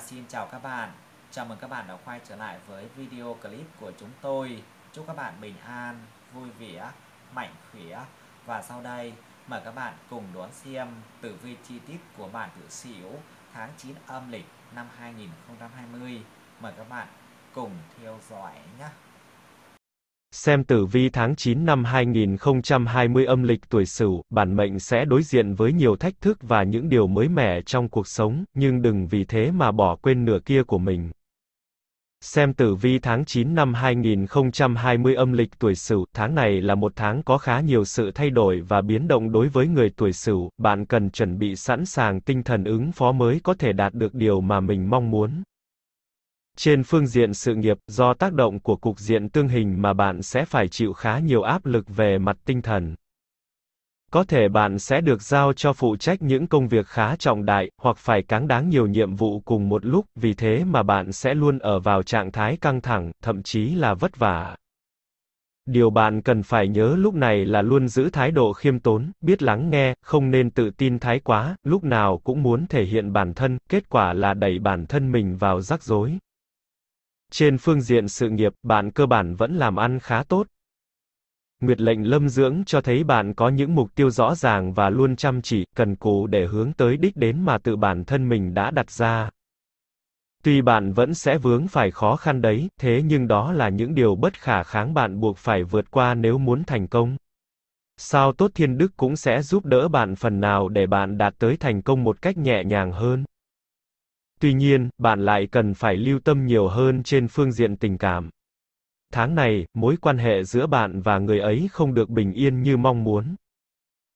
xin chào các bạn. Chào mừng các bạn đã quay trở lại với video clip của chúng tôi. Chúc các bạn bình an, vui vẻ, mạnh khỏe. Và sau đây, mời các bạn cùng đón xem tử vi chi tiết của bản tử xỉu tháng 9 âm lịch năm 2020. Mời các bạn cùng theo dõi nhé. Xem tử vi tháng 9 năm 2020 âm lịch tuổi Sửu, bản mệnh sẽ đối diện với nhiều thách thức và những điều mới mẻ trong cuộc sống, nhưng đừng vì thế mà bỏ quên nửa kia của mình. Xem tử vi tháng 9 năm 2020 âm lịch tuổi Sửu, tháng này là một tháng có khá nhiều sự thay đổi và biến động đối với người tuổi Sửu, bạn cần chuẩn bị sẵn sàng tinh thần ứng phó mới có thể đạt được điều mà mình mong muốn. Trên phương diện sự nghiệp, do tác động của cục diện tương hình mà bạn sẽ phải chịu khá nhiều áp lực về mặt tinh thần. Có thể bạn sẽ được giao cho phụ trách những công việc khá trọng đại, hoặc phải cáng đáng nhiều nhiệm vụ cùng một lúc, vì thế mà bạn sẽ luôn ở vào trạng thái căng thẳng, thậm chí là vất vả. Điều bạn cần phải nhớ lúc này là luôn giữ thái độ khiêm tốn, biết lắng nghe, không nên tự tin thái quá, lúc nào cũng muốn thể hiện bản thân, kết quả là đẩy bản thân mình vào rắc rối. Trên phương diện sự nghiệp, bạn cơ bản vẫn làm ăn khá tốt. Nguyệt lệnh lâm dưỡng cho thấy bạn có những mục tiêu rõ ràng và luôn chăm chỉ, cần cù để hướng tới đích đến mà tự bản thân mình đã đặt ra. Tuy bạn vẫn sẽ vướng phải khó khăn đấy, thế nhưng đó là những điều bất khả kháng bạn buộc phải vượt qua nếu muốn thành công. Sao tốt thiên đức cũng sẽ giúp đỡ bạn phần nào để bạn đạt tới thành công một cách nhẹ nhàng hơn. Tuy nhiên, bạn lại cần phải lưu tâm nhiều hơn trên phương diện tình cảm. Tháng này, mối quan hệ giữa bạn và người ấy không được bình yên như mong muốn.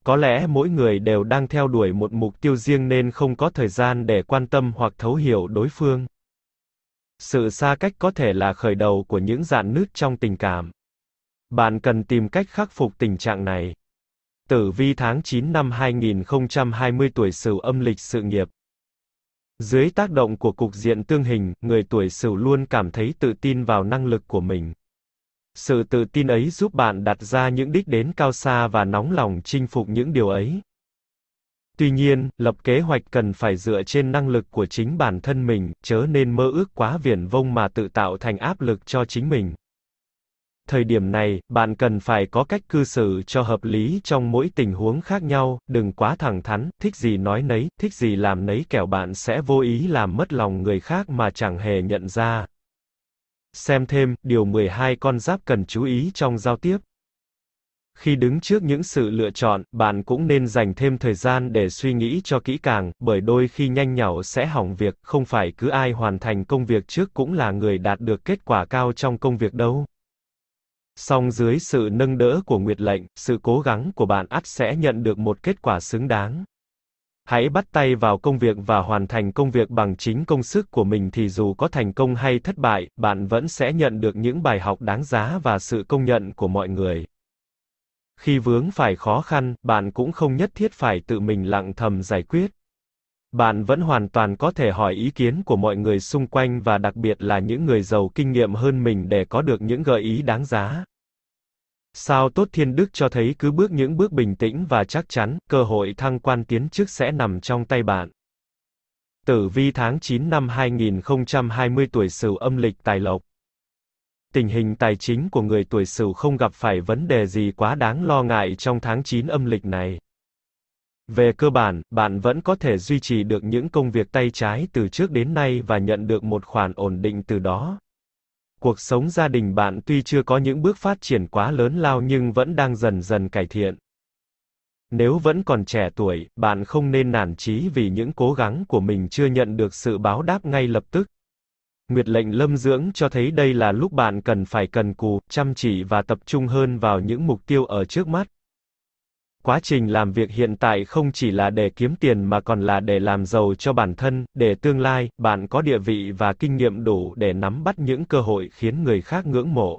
Có lẽ mỗi người đều đang theo đuổi một mục tiêu riêng nên không có thời gian để quan tâm hoặc thấu hiểu đối phương. Sự xa cách có thể là khởi đầu của những dạn nứt trong tình cảm. Bạn cần tìm cách khắc phục tình trạng này. Tử vi tháng 9 năm 2020 tuổi Sửu âm lịch sự nghiệp dưới tác động của cục diện tương hình, người tuổi Sửu luôn cảm thấy tự tin vào năng lực của mình. Sự tự tin ấy giúp bạn đặt ra những đích đến cao xa và nóng lòng chinh phục những điều ấy. Tuy nhiên, lập kế hoạch cần phải dựa trên năng lực của chính bản thân mình, chớ nên mơ ước quá viển vông mà tự tạo thành áp lực cho chính mình. Thời điểm này, bạn cần phải có cách cư xử cho hợp lý trong mỗi tình huống khác nhau, đừng quá thẳng thắn, thích gì nói nấy, thích gì làm nấy kẻo bạn sẽ vô ý làm mất lòng người khác mà chẳng hề nhận ra. Xem thêm, điều 12 con giáp cần chú ý trong giao tiếp. Khi đứng trước những sự lựa chọn, bạn cũng nên dành thêm thời gian để suy nghĩ cho kỹ càng, bởi đôi khi nhanh nhảu sẽ hỏng việc, không phải cứ ai hoàn thành công việc trước cũng là người đạt được kết quả cao trong công việc đâu song dưới sự nâng đỡ của Nguyệt lệnh, sự cố gắng của bạn ắt sẽ nhận được một kết quả xứng đáng. Hãy bắt tay vào công việc và hoàn thành công việc bằng chính công sức của mình thì dù có thành công hay thất bại, bạn vẫn sẽ nhận được những bài học đáng giá và sự công nhận của mọi người. Khi vướng phải khó khăn, bạn cũng không nhất thiết phải tự mình lặng thầm giải quyết. Bạn vẫn hoàn toàn có thể hỏi ý kiến của mọi người xung quanh và đặc biệt là những người giàu kinh nghiệm hơn mình để có được những gợi ý đáng giá. Sao tốt thiên đức cho thấy cứ bước những bước bình tĩnh và chắc chắn, cơ hội thăng quan tiến chức sẽ nằm trong tay bạn. Tử vi tháng 9 năm 2020 tuổi Sửu âm lịch tài lộc. Tình hình tài chính của người tuổi Sửu không gặp phải vấn đề gì quá đáng lo ngại trong tháng 9 âm lịch này. Về cơ bản, bạn vẫn có thể duy trì được những công việc tay trái từ trước đến nay và nhận được một khoản ổn định từ đó. Cuộc sống gia đình bạn tuy chưa có những bước phát triển quá lớn lao nhưng vẫn đang dần dần cải thiện. Nếu vẫn còn trẻ tuổi, bạn không nên nản chí vì những cố gắng của mình chưa nhận được sự báo đáp ngay lập tức. Nguyệt lệnh lâm dưỡng cho thấy đây là lúc bạn cần phải cần cù, chăm chỉ và tập trung hơn vào những mục tiêu ở trước mắt quá trình làm việc hiện tại không chỉ là để kiếm tiền mà còn là để làm giàu cho bản thân, để tương lai, bạn có địa vị và kinh nghiệm đủ để nắm bắt những cơ hội khiến người khác ngưỡng mộ.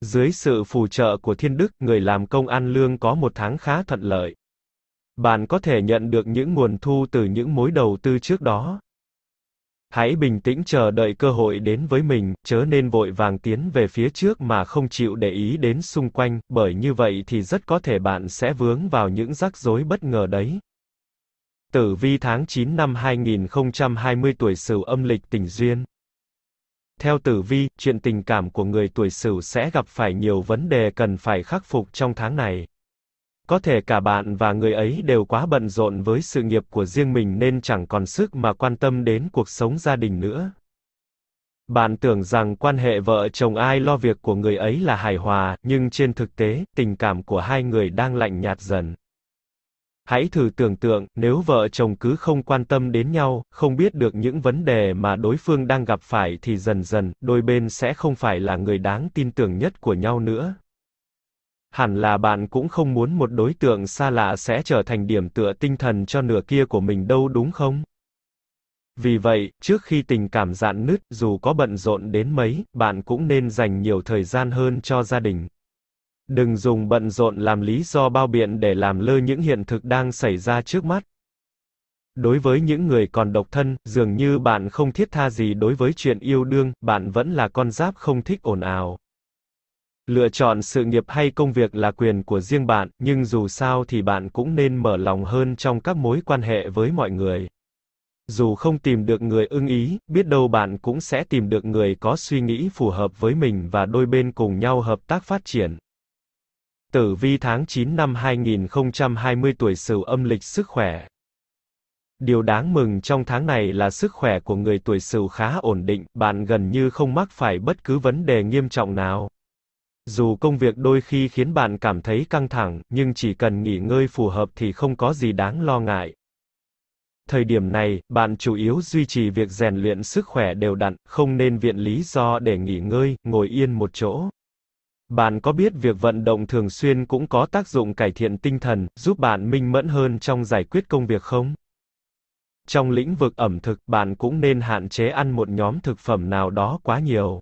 Dưới sự phù trợ của thiên đức, người làm công ăn lương có một tháng khá thuận lợi. Bạn có thể nhận được những nguồn thu từ những mối đầu tư trước đó, Hãy bình tĩnh chờ đợi cơ hội đến với mình, chớ nên vội vàng tiến về phía trước mà không chịu để ý đến xung quanh, bởi như vậy thì rất có thể bạn sẽ vướng vào những rắc rối bất ngờ đấy. Tử vi tháng 9 năm 2020 tuổi Sửu âm lịch tình duyên. Theo tử vi, chuyện tình cảm của người tuổi Sửu sẽ gặp phải nhiều vấn đề cần phải khắc phục trong tháng này. Có thể cả bạn và người ấy đều quá bận rộn với sự nghiệp của riêng mình nên chẳng còn sức mà quan tâm đến cuộc sống gia đình nữa. Bạn tưởng rằng quan hệ vợ chồng ai lo việc của người ấy là hài hòa, nhưng trên thực tế, tình cảm của hai người đang lạnh nhạt dần. Hãy thử tưởng tượng, nếu vợ chồng cứ không quan tâm đến nhau, không biết được những vấn đề mà đối phương đang gặp phải thì dần dần, đôi bên sẽ không phải là người đáng tin tưởng nhất của nhau nữa. Hẳn là bạn cũng không muốn một đối tượng xa lạ sẽ trở thành điểm tựa tinh thần cho nửa kia của mình đâu đúng không? Vì vậy, trước khi tình cảm dạn nứt, dù có bận rộn đến mấy, bạn cũng nên dành nhiều thời gian hơn cho gia đình. Đừng dùng bận rộn làm lý do bao biện để làm lơ những hiện thực đang xảy ra trước mắt. Đối với những người còn độc thân, dường như bạn không thiết tha gì đối với chuyện yêu đương, bạn vẫn là con giáp không thích ồn ào. Lựa chọn sự nghiệp hay công việc là quyền của riêng bạn, nhưng dù sao thì bạn cũng nên mở lòng hơn trong các mối quan hệ với mọi người. Dù không tìm được người ưng ý, biết đâu bạn cũng sẽ tìm được người có suy nghĩ phù hợp với mình và đôi bên cùng nhau hợp tác phát triển. Tử vi tháng 9 năm 2020 tuổi Sửu âm lịch sức khỏe. Điều đáng mừng trong tháng này là sức khỏe của người tuổi Sửu khá ổn định, bạn gần như không mắc phải bất cứ vấn đề nghiêm trọng nào. Dù công việc đôi khi khiến bạn cảm thấy căng thẳng, nhưng chỉ cần nghỉ ngơi phù hợp thì không có gì đáng lo ngại. Thời điểm này, bạn chủ yếu duy trì việc rèn luyện sức khỏe đều đặn, không nên viện lý do để nghỉ ngơi, ngồi yên một chỗ. Bạn có biết việc vận động thường xuyên cũng có tác dụng cải thiện tinh thần, giúp bạn minh mẫn hơn trong giải quyết công việc không? Trong lĩnh vực ẩm thực, bạn cũng nên hạn chế ăn một nhóm thực phẩm nào đó quá nhiều.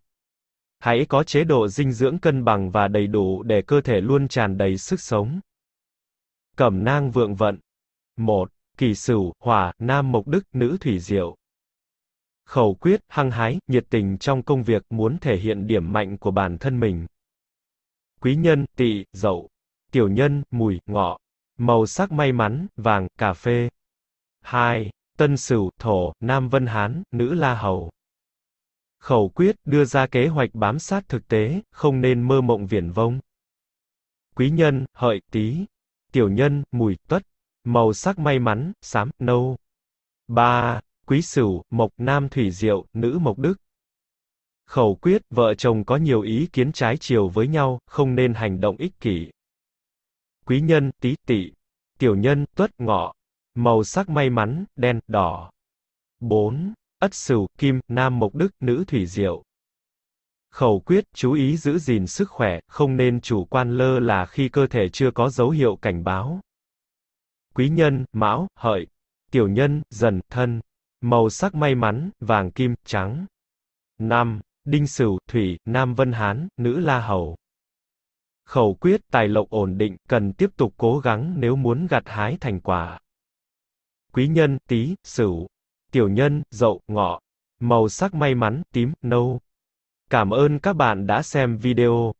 Hãy có chế độ dinh dưỡng cân bằng và đầy đủ để cơ thể luôn tràn đầy sức sống. Cẩm nang vượng vận. 1. Kỳ Sửu, Hỏa, Nam Mộc Đức, Nữ Thủy Diệu. Khẩu quyết, hăng hái, nhiệt tình trong công việc, muốn thể hiện điểm mạnh của bản thân mình. Quý nhân, tỵ, dậu. Tiểu nhân, mùi, ngọ. Màu sắc may mắn, vàng, cà phê. 2. Tân Sửu, Thổ, Nam Vân Hán, Nữ La Hầu. Khẩu quyết, đưa ra kế hoạch bám sát thực tế, không nên mơ mộng viển vông. Quý nhân, hợi, tí. Tiểu nhân, mùi, tuất. Màu sắc may mắn, xám, nâu. Ba Quý sửu, mộc, nam thủy diệu, nữ mộc đức. Khẩu quyết, vợ chồng có nhiều ý kiến trái chiều với nhau, không nên hành động ích kỷ. Quý nhân, tí, tỵ. Tiểu nhân, tuất, ngọ. Màu sắc may mắn, đen, đỏ. Bốn ất sửu, kim, nam mộc đức, nữ thủy diệu. Khẩu quyết, chú ý giữ gìn sức khỏe, không nên chủ quan lơ là khi cơ thể chưa có dấu hiệu cảnh báo. Quý nhân, mão, hợi. Tiểu nhân, dần, thân. Màu sắc may mắn, vàng kim, trắng. Năm, đinh sửu, thủy, nam vân hán, nữ la hầu. Khẩu quyết, tài lộc ổn định, cần tiếp tục cố gắng nếu muốn gặt hái thành quả. Quý nhân, tý sửu tiểu nhân, dậu, ngọ. Màu sắc may mắn, tím, nâu. Cảm ơn các bạn đã xem video.